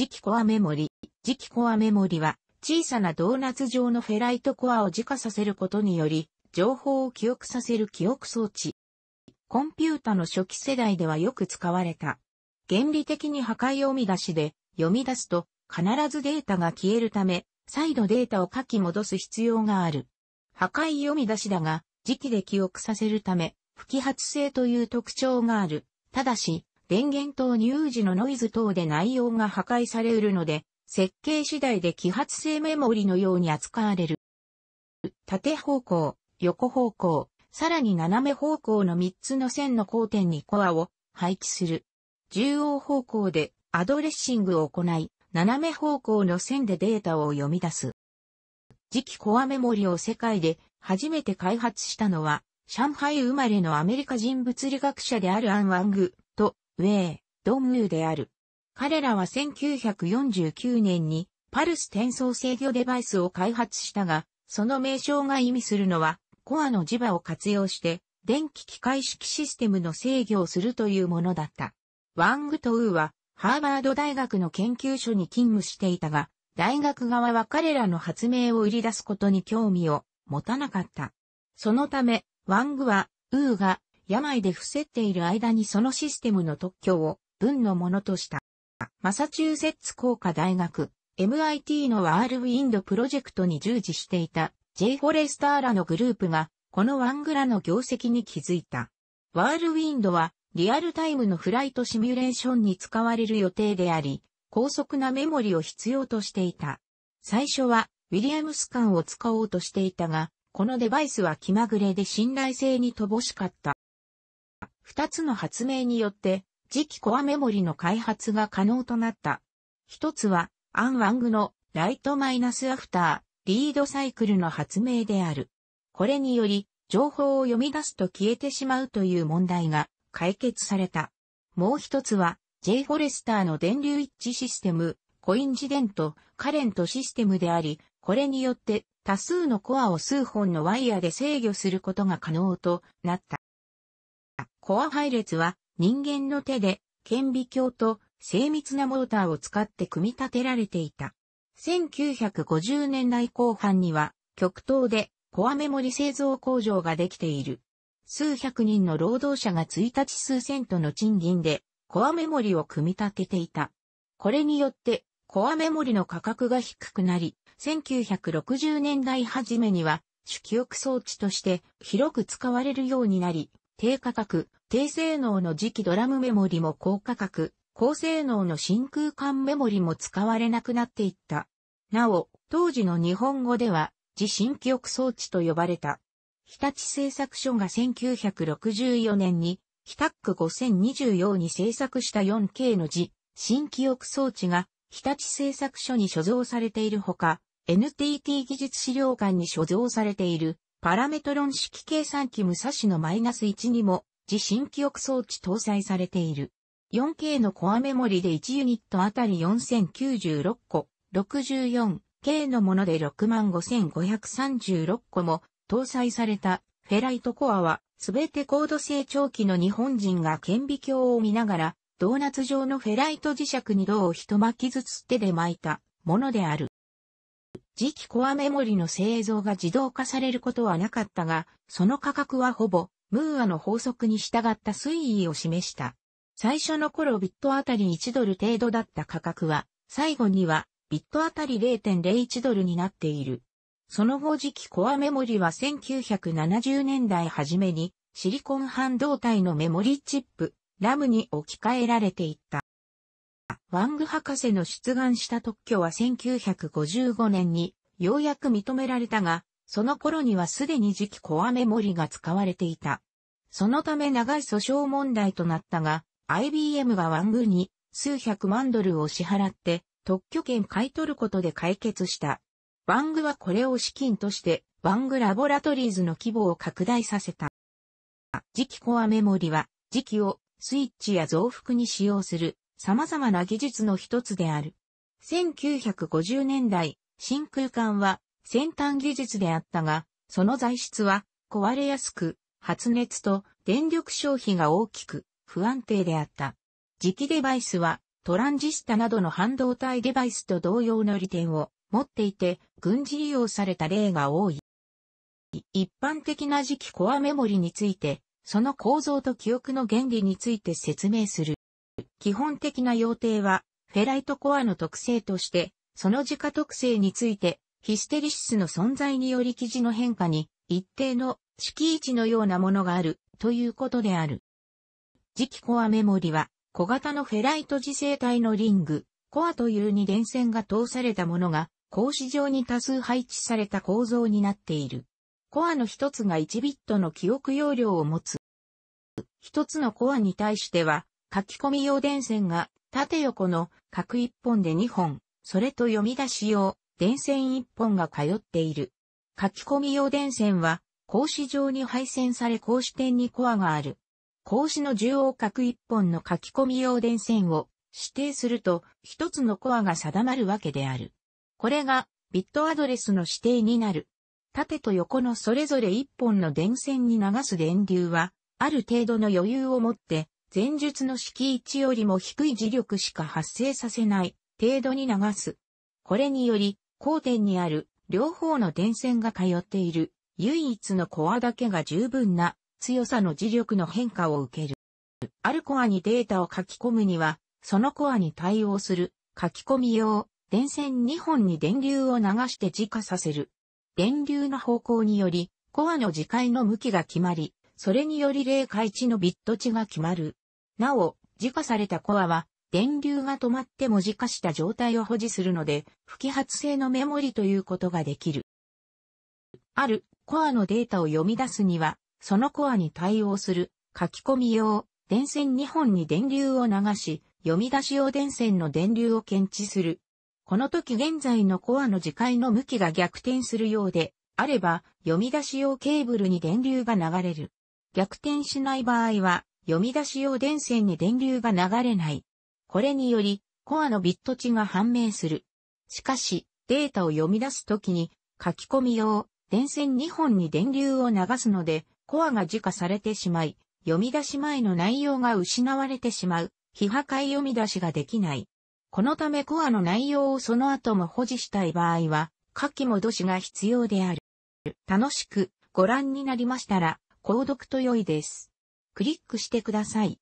磁気コアメモリ。磁気コアメモリは、小さなドーナツ状のフェライトコアを自家させることにより、情報を記憶させる記憶装置。コンピュータの初期世代ではよく使われた。原理的に破壊読み出しで、読み出すと、必ずデータが消えるため、再度データを書き戻す必要がある。破壊読み出しだが、時期で記憶させるため、不揮発性という特徴がある。ただし、電源等乳児のノイズ等で内容が破壊されうるので、設計次第で揮発性メモリのように扱われる。縦方向、横方向、さらに斜め方向の3つの線の交点にコアを配置する。中央方向でアドレッシングを行い、斜め方向の線でデータを読み出す。次期コアメモリを世界で初めて開発したのは、上海生まれのアメリカ人物理学者であるアン・ワングウェー、ドンムーである。彼らは1949年にパルス転送制御デバイスを開発したが、その名称が意味するのは、コアの磁場を活用して、電気機械式システムの制御をするというものだった。ワングとウーは、ハーバード大学の研究所に勤務していたが、大学側は彼らの発明を売り出すことに興味を持たなかった。そのため、ワングは、ウーが病で伏せっている間にそのシステムの特許を文のものとした。マサチューセッツ工科大学、MIT のワールウィンドプロジェクトに従事していた J フォレスターらのグループが、このワングラの業績に気づいた。ワールウィンドは、リアルタイムのフライトシミュレーションに使われる予定であり、高速なメモリを必要としていた。最初は、ウィリアムス間を使おうとしていたが、このデバイスは気まぐれで信頼性に乏しかった。二つの発明によって、次期コアメモリの開発が可能となった。一つは、アン・ワングのライトマイナスアフター、リードサイクルの発明である。これにより、情報を読み出すと消えてしまうという問題が解決された。もう一つは、J. フォレスターの電流一致システム、コインジデント、カレントシステムであり、これによって多数のコアを数本のワイヤーで制御することが可能となった。コア配列は人間の手で顕微鏡と精密なモーターを使って組み立てられていた。1950年代後半には極東でコアメモリ製造工場ができている。数百人の労働者が1日数セントの賃金でコアメモリを組み立てていた。これによってコアメモリの価格が低くなり、1960年代初めには主記憶装置として広く使われるようになり、低価格、低性能の磁気ドラムメモリも高価格、高性能の真空管メモリも使われなくなっていった。なお、当時の日本語では、地震記憶装置と呼ばれた。日立製作所が1964年に、ヒタック5 0 2 4用に製作した 4K の字、新記憶装置が、日立製作所に所蔵されているほか、NTT 技術資料館に所蔵されている、パラメトロン式計算機武蔵のマイナス1にも自身記憶装置搭載されている。4K のコアメモリで1ユニットあたり4096個、64K のもので65536個も搭載されたフェライトコアは、すべて高度成長期の日本人が顕微鏡を見ながら、ドーナツ状のフェライト磁石に銅を一巻きずつ手で巻いたものである。次期コアメモリの製造が自動化されることはなかったが、その価格はほぼムーアの法則に従った推移を示した。最初の頃ビットあたり1ドル程度だった価格は、最後にはビットあたり0.01ドルになっている。その後時期コアメモリは1970年代初めにシリコン半導体のメモリチップ、ラムに置き換えられていった。ワング博士の出願した特許は1955年にようやく認められたが、その頃にはすでに磁期コアメモリが使われていた。そのため長い訴訟問題となったが、IBM がワングに数百万ドルを支払って特許権買い取ることで解決した。ワングはこれを資金としてワングラボラトリーズの規模を拡大させた。磁気コアメモリは磁気をスイッチや増幅に使用する様々な技術の一つである。1950年代、真空管は先端技術であったが、その材質は壊れやすく、発熱と電力消費が大きく不安定であった。磁気デバイスはトランジスタなどの半導体デバイスと同様の利点を持っていて、軍事利用された例が多い。一般的な磁気コアメモリについて、その構造と記憶の原理について説明する。基本的な要諦は、フェライトコアの特性として、その自家特性についてヒステリシスの存在により記事の変化に一定の敷位置のようなものがあるということである。磁気コアメモリは小型のフェライト磁性体のリング、コアという二電線が通されたものが格子状に多数配置された構造になっている。コアの一つが1ビットの記憶容量を持つ。一つのコアに対しては、書き込み用電線が縦横の各1本で2本、それと読み出し用電線一本が通っている。書き込み用電線は、格子状に配線され格子点にコアがある。格子の縦横角一本の書き込み用電線を指定すると、一つのコアが定まるわけである。これが、ビットアドレスの指定になる。縦と横のそれぞれ一本の電線に流す電流は、ある程度の余裕を持って、前述の式1よりも低い磁力しか発生させない程度に流す。これにより、交点にある両方の電線が通っている唯一のコアだけが十分な強さの磁力の変化を受ける。あるコアにデータを書き込むには、そのコアに対応する書き込み用電線2本に電流を流して磁化させる。電流の方向により、コアの磁界の向きが決まり、それにより0界値のビット値が決まる。なお、磁化されたコアは電流が止まって文字化した状態を保持するので、不揮発性のメモリということができる。あるコアのデータを読み出すには、そのコアに対応する書き込み用電線2本に電流を流し、読み出し用電線の電流を検知する。この時現在のコアの磁界の向きが逆転するようで、あれば読み出し用ケーブルに電流が流れる。逆転しない場合は、読み出し用電線に電流が流れない。これにより、コアのビット値が判明する。しかし、データを読み出すときに、書き込み用、電線2本に電流を流すので、コアが自家されてしまい、読み出し前の内容が失われてしまう、非破壊読み出しができない。このためコアの内容をその後も保持したい場合は、書き戻しが必要である。楽しくご覧になりましたら、購読と良いです。クリックしてください。